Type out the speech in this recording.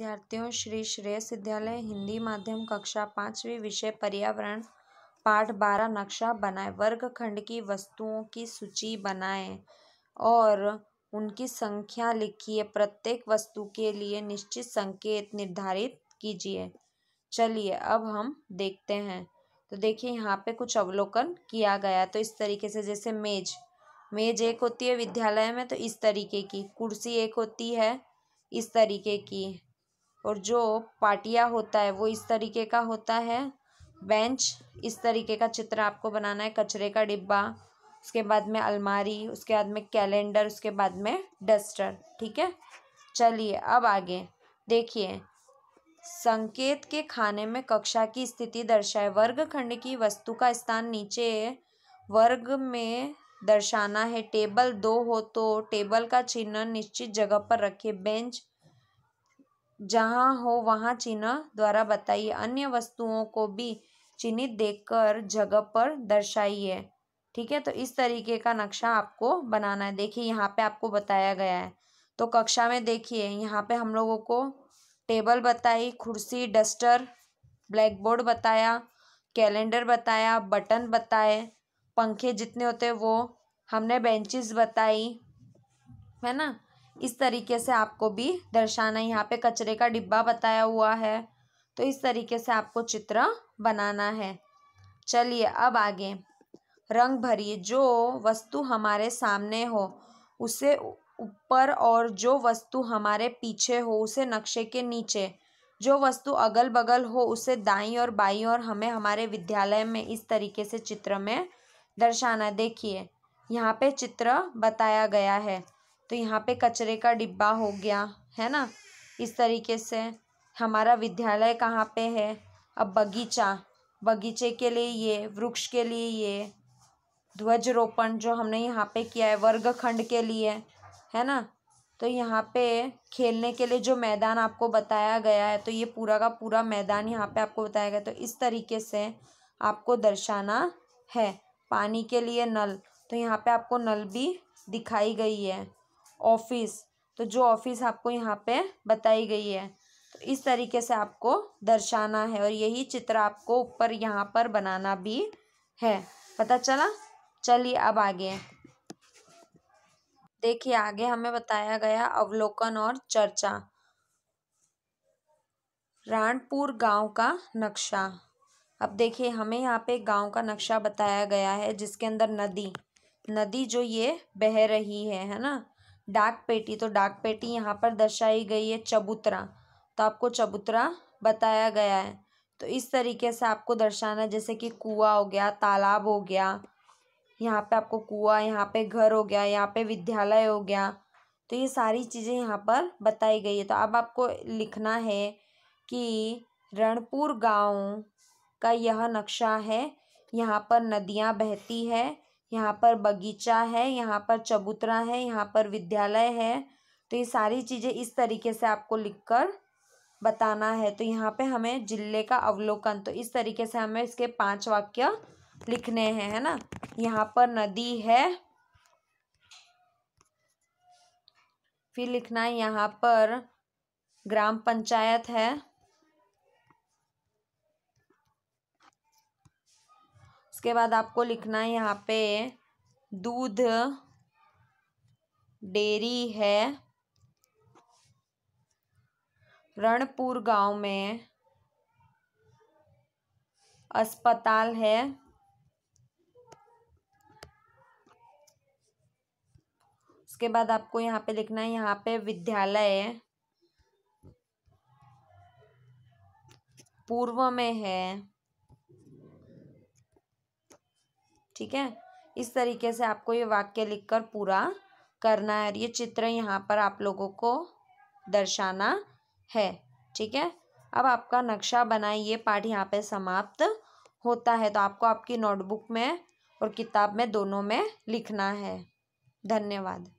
विद्यार्थियों श्री श्रेय विद्यालय हिंदी माध्यम कक्षा पाँचवीं विषय पर्यावरण पाठ बारह नक्शा बनाएं खंड की वस्तुओं की सूची बनाएं और उनकी संख्या लिखिए प्रत्येक वस्तु के लिए निश्चित संकेत निर्धारित कीजिए चलिए अब हम देखते हैं तो देखिए यहाँ पे कुछ अवलोकन किया गया तो इस तरीके से जैसे मेज मेज एक होती है विद्यालय में तो इस तरीके की कुर्सी एक होती है इस तरीके की और जो पाटिया होता है वो इस तरीके का होता है बेंच इस तरीके का चित्र आपको बनाना है कचरे का डिब्बा उसके बाद में अलमारी उसके बाद में कैलेंडर उसके बाद में डस्टर ठीक है चलिए अब आगे देखिए संकेत के खाने में कक्षा की स्थिति दर्शाए वर्ग खंड की वस्तु का स्थान नीचे वर्ग में दर्शाना है टेबल दो हो तो टेबल का चिन्ह निश्चित जगह पर रखे बेंच जहाँ हो वहाँ चिन्ह द्वारा बताइए अन्य वस्तुओं को भी चिन्हित देखकर जगह पर दर्शाइए ठीक है तो इस तरीके का नक्शा आपको बनाना है देखिए यहाँ पे आपको बताया गया है तो कक्षा में देखिए यहाँ पे हम लोगों को टेबल बताई कुर्सी डस्टर ब्लैक बोर्ड बताया कैलेंडर बताया बटन बताए पंखे जितने होते वो हमने बेंचेस बताई है ना इस तरीके से आपको भी दर्शाना है यहाँ पे कचरे का डिब्बा बताया हुआ है तो इस तरीके से आपको चित्र बनाना है चलिए अब आगे रंग भरिए जो वस्तु हमारे सामने हो उसे ऊपर और जो वस्तु हमारे पीछे हो उसे नक्शे के नीचे जो वस्तु अगल बगल हो उसे दाई और बाई और हमें हमारे विद्यालय में इस तरीके से चित्र में दर्शाना देखिए यहाँ पे चित्र बताया गया है तो यहाँ पे कचरे का डिब्बा हो गया है ना इस तरीके से हमारा विद्यालय कहाँ पे है अब बगीचा बगीचे के लिए ये वृक्ष के लिए ये ध्वजरोपण जो हमने यहाँ पे किया है वर्गखंड के लिए है ना तो यहाँ पे खेलने के लिए जो मैदान आपको बताया गया है तो ये पूरा का पूरा मैदान यहाँ पे आपको बताया गया तो इस तरीके से आपको दर्शाना है पानी के लिए नल तो यहाँ पे आपको नल भी दिखाई गई है ऑफिस तो जो ऑफिस आपको यहाँ पे बताई गई है तो इस तरीके से आपको दर्शाना है और यही चित्र आपको ऊपर यहाँ पर बनाना भी है पता चला चलिए अब आगे देखिए आगे हमें बताया गया अवलोकन और चर्चा रानपुर गांव का नक्शा अब देखिए हमें यहाँ पे गांव का नक्शा बताया गया है जिसके अंदर नदी नदी जो ये बह रही है है ना डाक पेटी तो डाक पेटी यहाँ पर दर्शाई गई है चबूतरा तो आपको चबूतरा बताया गया है तो इस तरीके से आपको दर्शाना जैसे कि कुआ हो गया तालाब हो गया यहाँ पे आपको कुआ यहाँ पे घर हो गया यहाँ पे विद्यालय हो गया तो ये सारी चीज़ें यहाँ पर बताई गई है तो अब आपको लिखना है कि रणपुर गांव का यह नक्शा है यहाँ पर नदियाँ बहती है यहाँ पर बगीचा है यहाँ पर चबूतरा है यहाँ पर विद्यालय है तो ये सारी चीज़ें इस तरीके से आपको लिख कर बताना है तो यहाँ पे हमें जिले का अवलोकन तो इस तरीके से हमें इसके पांच वाक्य लिखने हैं है ना यहाँ पर नदी है फिर लिखना है यहाँ पर ग्राम पंचायत है उसके बाद आपको लिखना है यहाँ पे दूध डेरी है रणपुर गांव में अस्पताल है उसके बाद आपको यहाँ पे लिखना है यहाँ पे विद्यालय पूर्व में है ठीक है इस तरीके से आपको ये वाक्य लिखकर पूरा करना है और ये चित्र यहाँ पर आप लोगों को दर्शाना है ठीक है अब आपका नक्शा बनाए ये पाठ यहाँ पे समाप्त होता है तो आपको आपकी नोटबुक में और किताब में दोनों में लिखना है धन्यवाद